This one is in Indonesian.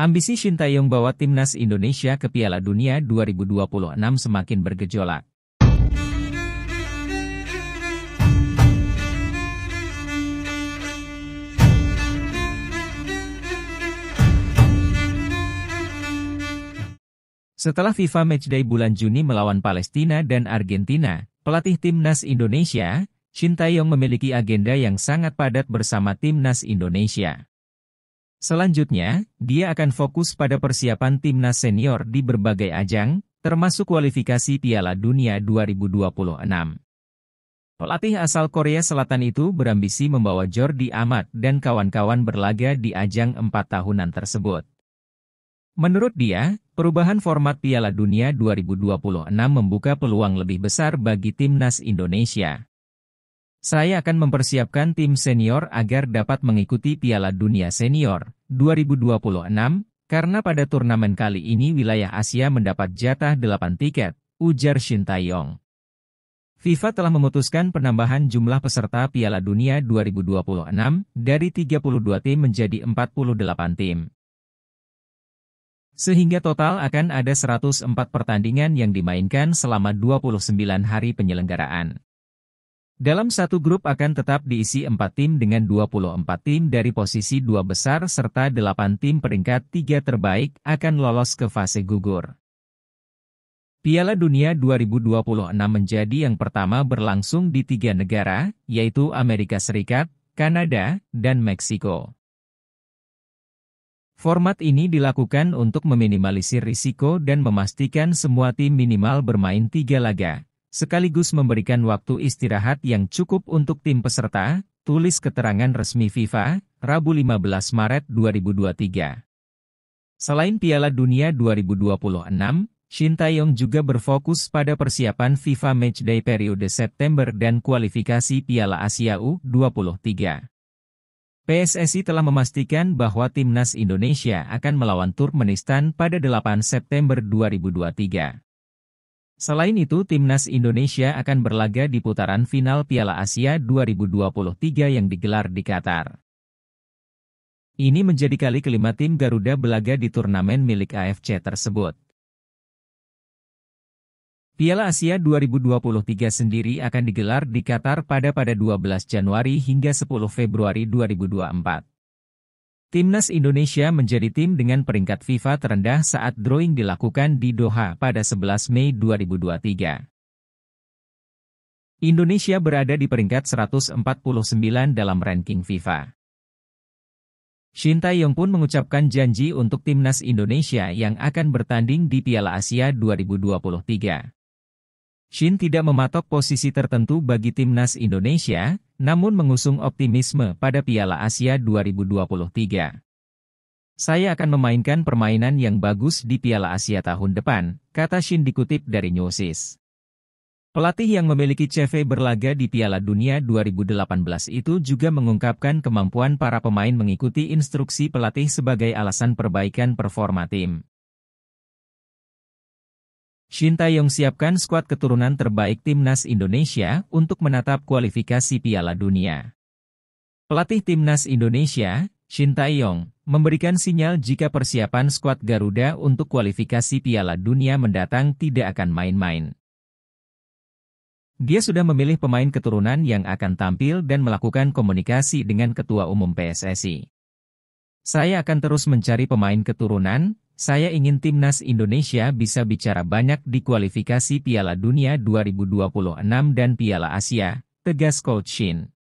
Ambisi Shin Taeyong bawa timnas Indonesia ke Piala Dunia 2026 semakin bergejolak. Setelah FIFA Matchday bulan Juni melawan Palestina dan Argentina, pelatih timnas Indonesia, Shin Taeyong memiliki agenda yang sangat padat bersama timnas Indonesia. Selanjutnya, dia akan fokus pada persiapan timnas senior di berbagai ajang, termasuk kualifikasi Piala Dunia 2026. Pelatih asal Korea Selatan itu berambisi membawa Jordi Amat dan kawan-kawan berlaga di ajang empat tahunan tersebut. Menurut dia, perubahan format Piala Dunia 2026 membuka peluang lebih besar bagi timnas Indonesia. Saya akan mempersiapkan tim senior agar dapat mengikuti Piala Dunia Senior 2026, karena pada turnamen kali ini wilayah Asia mendapat jatah 8 tiket, ujar Shin Taeyong. FIFA telah memutuskan penambahan jumlah peserta Piala Dunia 2026 dari 32 tim menjadi 48 tim. Sehingga total akan ada 104 pertandingan yang dimainkan selama 29 hari penyelenggaraan. Dalam satu grup akan tetap diisi 4 tim dengan 24 tim dari posisi dua besar serta 8 tim peringkat tiga terbaik akan lolos ke fase gugur. Piala Dunia 2026 menjadi yang pertama berlangsung di tiga negara, yaitu Amerika Serikat, Kanada, dan Meksiko. Format ini dilakukan untuk meminimalisir risiko dan memastikan semua tim minimal bermain tiga laga, sekaligus memberikan waktu istirahat yang cukup untuk tim peserta, tulis keterangan resmi FIFA, Rabu 15 Maret 2023. Selain Piala Dunia 2026, Shin Taeyong juga berfokus pada persiapan FIFA Matchday periode September dan kualifikasi Piala Asia U23. PSSI telah memastikan bahwa timnas Indonesia akan melawan Turkmenistan pada 8 September 2023. Selain itu, timnas Indonesia akan berlaga di putaran final Piala Asia 2023 yang digelar di Qatar. Ini menjadi kali kelima tim Garuda berlaga di turnamen milik AFC tersebut. Piala Asia 2023 sendiri akan digelar di Qatar pada pada 12 Januari hingga 10 Februari 2024. Timnas Indonesia menjadi tim dengan peringkat FIFA terendah saat drawing dilakukan di Doha pada 11 Mei 2023. Indonesia berada di peringkat 149 dalam ranking FIFA. Shin Tae-yong pun mengucapkan janji untuk timnas Indonesia yang akan bertanding di Piala Asia 2023. Shin tidak mematok posisi tertentu bagi timnas Indonesia, namun mengusung optimisme pada Piala Asia 2023. Saya akan memainkan permainan yang bagus di Piala Asia tahun depan, kata Shin dikutip dari Newsis. Pelatih yang memiliki CV berlaga di Piala Dunia 2018 itu juga mengungkapkan kemampuan para pemain mengikuti instruksi pelatih sebagai alasan perbaikan performa tim. Shin Taeyong siapkan skuad keturunan terbaik timnas Indonesia untuk menatap kualifikasi Piala Dunia. Pelatih timnas Indonesia, Shin Taeyong, memberikan sinyal jika persiapan skuad Garuda untuk kualifikasi Piala Dunia mendatang tidak akan main-main. Dia sudah memilih pemain keturunan yang akan tampil dan melakukan komunikasi dengan Ketua Umum PSSI. Saya akan terus mencari pemain keturunan, saya ingin timnas Indonesia bisa bicara banyak di kualifikasi Piala Dunia 2026 dan Piala Asia, tegas Coach Shin.